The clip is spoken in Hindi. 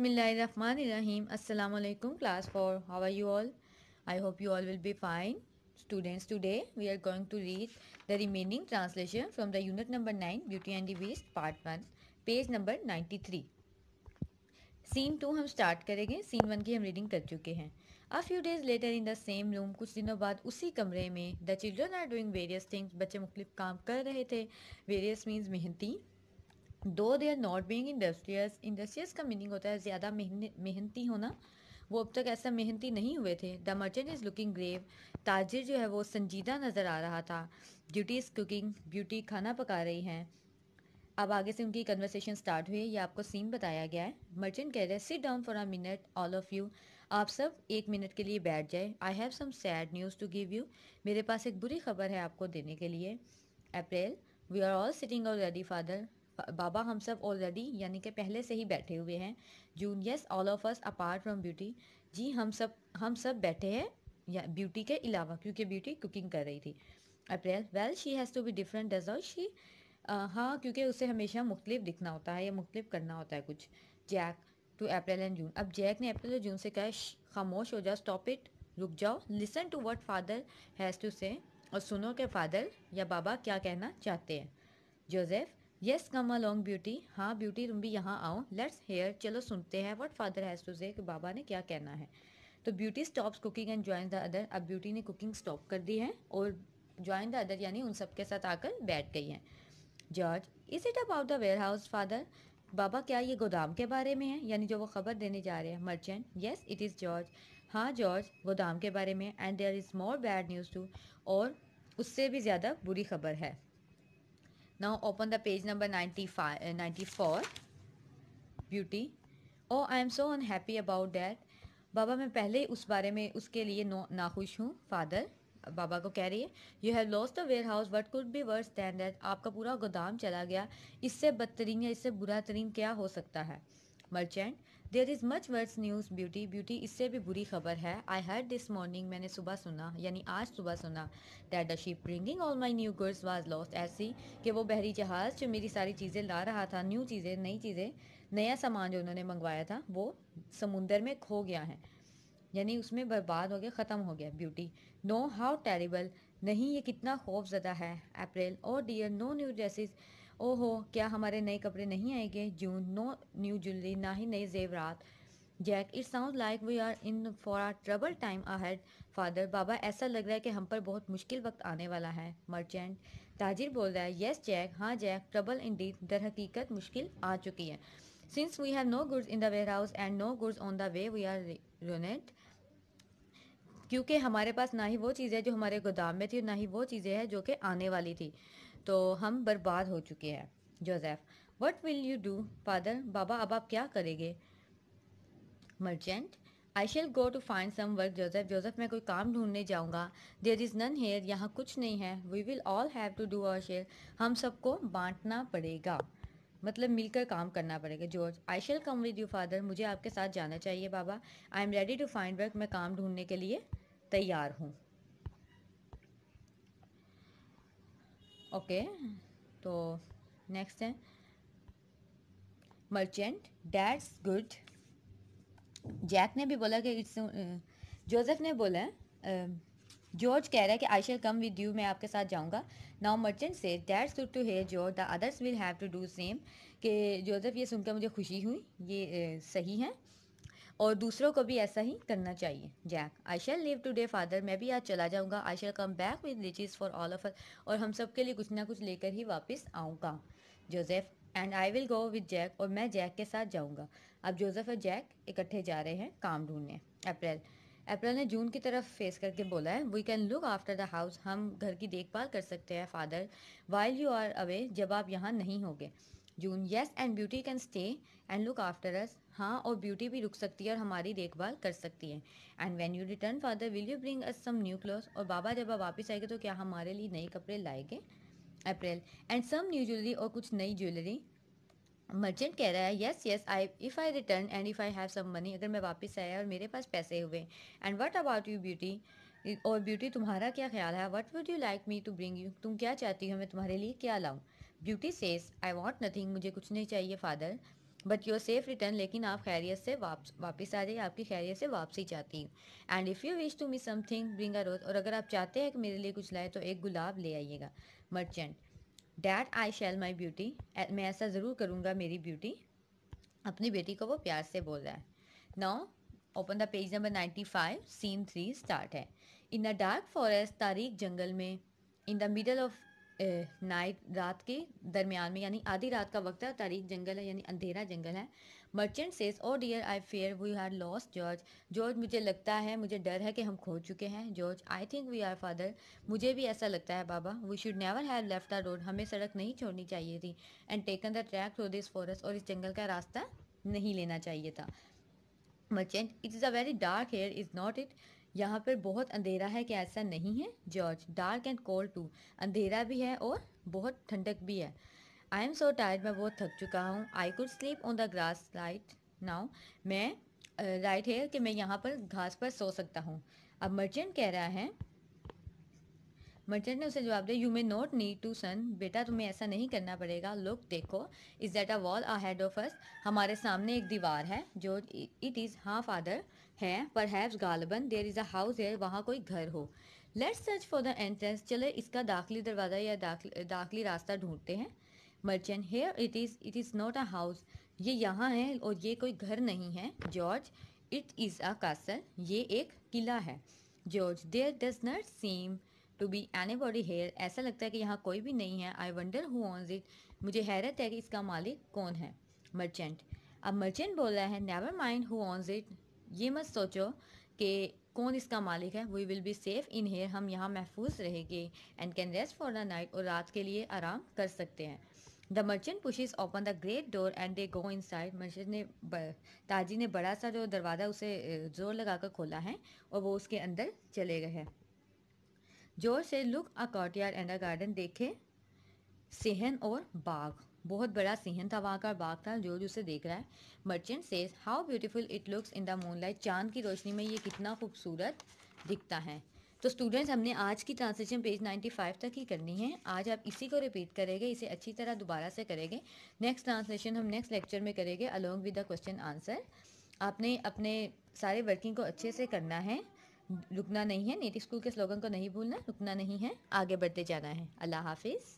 बसमिलीम अल्लाम class for how are you all I hope you all will be fine students today we are going to read the remaining translation from the unit number nine Beauty and the Beast part one page number ninety three scene two हम स्टार्ट करेंगे सीन वन की हम रीडिंग कर चुके हैं a few days later in the same room कुछ दिनों बाद उसी कमरे में the children are doing various things बच्चे मुख्तु काम कर रहे थे वेरियस मीन्स मेहनती though they are not being industrious industrious का मीनिंग होता है ज़्यादा मेहनती होना वो अब तक ऐसा मेहनती नहीं हुए थे the merchant is looking grave ताजिर जो है वो संजीदा नज़र आ रहा था ब्यूटी इज़ कुकिंग ब्यूटी खाना पका रही हैं अब आगे से उनकी कन्वर्सेशन स्टार्ट हुई ये आपको सीन बताया गया है मर्चेंट कह रहे हैं sit down for a minute all of you आप सब एक मिनट के लिए बैठ जाए I have some sad news to give you मेरे पास एक बुरी खबर है आपको देने के लिए April we are all sitting और रेडी फादर बाबा हम सब ऑलरेडी यानी कि पहले से ही बैठे हुए हैं June yes all of us apart from Beauty ji हम सब हम सब बैठे हैं या ब्यूटी के अलावा क्योंकि ब्यूटी कुकिंग कर रही थी April well she has to be different डजॉ शी हाँ क्योंकि उसे हमेशा मुख्तलिफ दिखना होता है या मुख्तलिफ करना होता है कुछ Jack to April and June अब जैक ने अप्रैल और जून से कहा खामोश हो जाओ स्टॉप इट रुक जाओ listen to what father has to say और सुनो के फादर या बाबा क्या कहना चाहते हैं Joseph yes come along Beauty हाँ ब्यूटी तुम भी यहाँ आओ लेट्स हेयर चलो सुनते हैं वट फादर हैज़ टू से बाबा ने क्या कहना है तो Beauty stops cooking and join the other अब ब्यूटी ने कुकिंग स्टॉप कर दी है और ज्वाइन द अदर यानी उन सब के साथ आकर बैठ गई हैं George is it about the warehouse father बाबा क्या ये गोदाम के बारे में है यानी जो वो खबर देने जा रहे हैं merchant yes it is George हाँ जॉर्ज गोदाम के बारे में and there is more bad news too और उससे भी ज़्यादा बुरी खबर है Now open the page number 95, uh, 94 beauty. Oh I am so unhappy about that. baba main pehle ही उस बारे में उसके लिए नो नाखुश हूँ फादर बाबा को कह रही है you have lost the warehouse what could be worse than that आपका पूरा गोदाम चला गया इससे बदतरीन या इससे बुरा तरीन क्या हो सकता है merchant there is much worse news Beauty Beauty इससे भी बुरी खबर है आई हर्ड दिस मॉर्निंग मैंने सुबह सुना यानी आज सुबह सुना that the ship bringing all my new pearls was lost ऐसी कि वो बहरी जहाज़ जो मेरी सारी चीज़ें ला रहा था न्यू चीज़ें नई चीज़ें नया सामान जो उन्होंने मंगवाया था वो समुंदर में खो गया है यानी उसमें बर्बाद हो गया ख़त्म हो गया ब्यूटी नो हाउ टेरिबल नहीं ये कितना खौफजदा है अप्रैल और डियर नो न्यू ड्रेसेस ओहो क्या हमारे नए कपड़े नहीं आएंगे जून नो न्यू ज्वेलरी ना ही नए जेवरात Jack it sound like we are in for our trouble time ahead father बाबा ऐसा लग रहा है कि हम पर बहुत मुश्किल वक्त आने वाला है मर्चेंट ताजिर बोल रहा है येस जैक हाँ जैक ट्रबल इन डी दर हकीकत मुश्किल आ चुकी है since we have no goods in the warehouse and no goods on the way we are ruined क्योंकि हमारे पास ना ही वो चीज़ें जो हमारे गोदाम में थी और ना ही वो चीज़ें हैं जो कि आने वाली थी तो हम बर्बाद हो चुके हैं Joseph what will you do father बाबा अब आप क्या करेंगे merchant I shall go to find some work Joseph Joseph मैं कोई काम ढूंढने जाऊंगा देर इज़ नन हेयर यहाँ कुछ नहीं है we will all have to do our share हम सबको बांटना पड़ेगा मतलब मिलकर काम करना पड़ेगा George I shall come with you father मुझे आपके साथ जाना चाहिए बाबा I am ready to find work मैं काम ढूंढने के लिए तैयार हूँ ओके तो नेक्स्ट है मर्चेंट डैट्स गुड जैक ने भी बोला कि इट्स जोसेफ uh, ने बोला जॉर्ज uh, कह रहा है कि I shall come with you मैं आपके साथ जाऊंगा now merchant says that's good to hear George the others will have to do same कि जोसेफ ये सुनकर मुझे खुशी हुई ये uh, सही है और दूसरों को भी ऐसा ही करना चाहिए Jack I shall leave today father मैं भी आज चला जाऊँगा I shall come back with riches for all of us और हम सब के लिए कुछ ना कुछ लेकर ही वापस आऊँगा Joseph and I will go with Jack और मैं जैक के साथ जाऊँगा अब जोसेफ और जैक इकट्ठे जा रहे हैं काम ढूंढने अप्रैल अप्रैल ने जून की तरफ फेस करके बोला है we can look after the house हम घर की देखभाल कर सकते हैं father while you are away जब आप यहाँ नहीं होंगे June yes and Beauty can stay and look after us हाँ और ब्यूटी भी रुक सकती है और हमारी देखभाल कर सकती है and when you return father will you bring us some new cloth और बाबा जब आप वापस आएंगे तो क्या हमारे लिए नए कपड़े लाएंगे April and some new jewellery और कुछ नई ज्वेलरी मर्चेंट कह रहा है yes yes I if I return and if I have some money अगर मैं वापस आया और मेरे पास पैसे हुए and what about you Beauty और ब्यूटी तुम्हारा क्या ख्याल है what would you like me to bring you तुम क्या चाहती हो मैं तुम्हारे लिए क्या लाऊँ Beauty says I want nothing मुझे कुछ नहीं चाहिए father but your safe return लेकिन आप खैरियत से वापस वापस आ जाइए आपकी खैरियत से वापसी चाहती हूँ and if you wish to me something bring a rose और अगर आप चाहते हैं कि मेरे लिए कुछ लाए तो एक गुलाब ले आइएगा merchant that I shall my Beauty मैं ऐसा ज़रूर करूँगा मेरी ब्यूटी अपनी बेटी को वो प्यार से बोल रहा है now open the page number ninety five scene three start है इन द डार्क फॉरेस्ट तारीख जंगल में in the middle of night रात के दरमियान में यानी आधी रात का वक्त है तारीख जंगल है यानी अंधेरा जंगल है merchant says oh dear I fear we are lost George George मुझे लगता है मुझे डर है कि हम खो चुके हैं George I think we are father मुझे भी ऐसा लगता है बाबा we should never have left the road हमें सड़क नहीं छोड़नी चाहिए थी and taken the track through this forest और इस जंगल का रास्ता नहीं लेना चाहिए था merchant it is a very dark here is not it यहाँ पर बहुत अंधेरा है कि ऐसा नहीं है George dark and cold too अंधेरा भी है और बहुत ठंडक भी है आई एम सो टायर्ड मैं बहुत थक चुका हूँ I could sleep on the grass right now मैं राइट uh, है right कि मैं यहाँ पर घास पर सो सकता हूँ अब मर्चेंट कह रहा है मर्चेंट ने उसे जवाब दिया you may not need to son बेटा तुम्हें ऐसा नहीं करना पड़ेगा लुक देखो is that a wall ahead of us हमारे सामने एक दीवार है जो इट इज़ हाफ आदर है पर हैव्स गालबन देर इज़ अ हाउस है वहाँ कोई घर हो let's search for the entrance चले इसका दाखिली दरवाज़ा या दाखिल दाखिली रास्ता ढूंढते हैं merchant here it is it is not a house ये यहाँ है और ये कोई घर नहीं है George it is a castle ये एक किला है George there does not seem to be anybody here ऐसा लगता है कि यहाँ कोई भी नहीं है I wonder who owns it मुझे हैरत है कि इसका मालिक कौन है मर्चेंट अब मर्चेंट बोल रहा है never mind who owns it ये मत सोचो कि कौन इसका मालिक है we will be safe in here हम यहाँ महफूज रहेंगे and can rest for the night और रात के लिए आराम कर सकते हैं the merchant pushes open the great door and they go inside merchant ने ताजी ने बड़ा सा जो दरवाज़ा उसे जोर लगा कर खोला है और वो उसके अंदर चले गए हैं जोर से लुक अ यार एंड अ गार्डन देखे सिहन और बाग बहुत बड़ा सिहन था वहाँ का बाग था जोर उसे देख रहा है merchant says how beautiful it looks in the moonlight चांद की रोशनी में ये कितना खूबसूरत दिखता है तो स्टूडेंट्स हमने आज की ट्रांसलेशन पेज 95 तक ही करनी है आज आप इसी को रिपीट करेंगे इसे अच्छी तरह दोबारा से करेंगे नेक्स्ट ट्रांसलेशन हम नेक्स्ट लेक्चर में करेंगे along with the question answer आपने अपने सारे वर्किंग को अच्छे से करना है रुकना नहीं है नेटिव स्कूल के स्लोगन को नहीं भूलना रुकना नहीं है आगे बढ़ते जाना है अल्लाह हाफिज़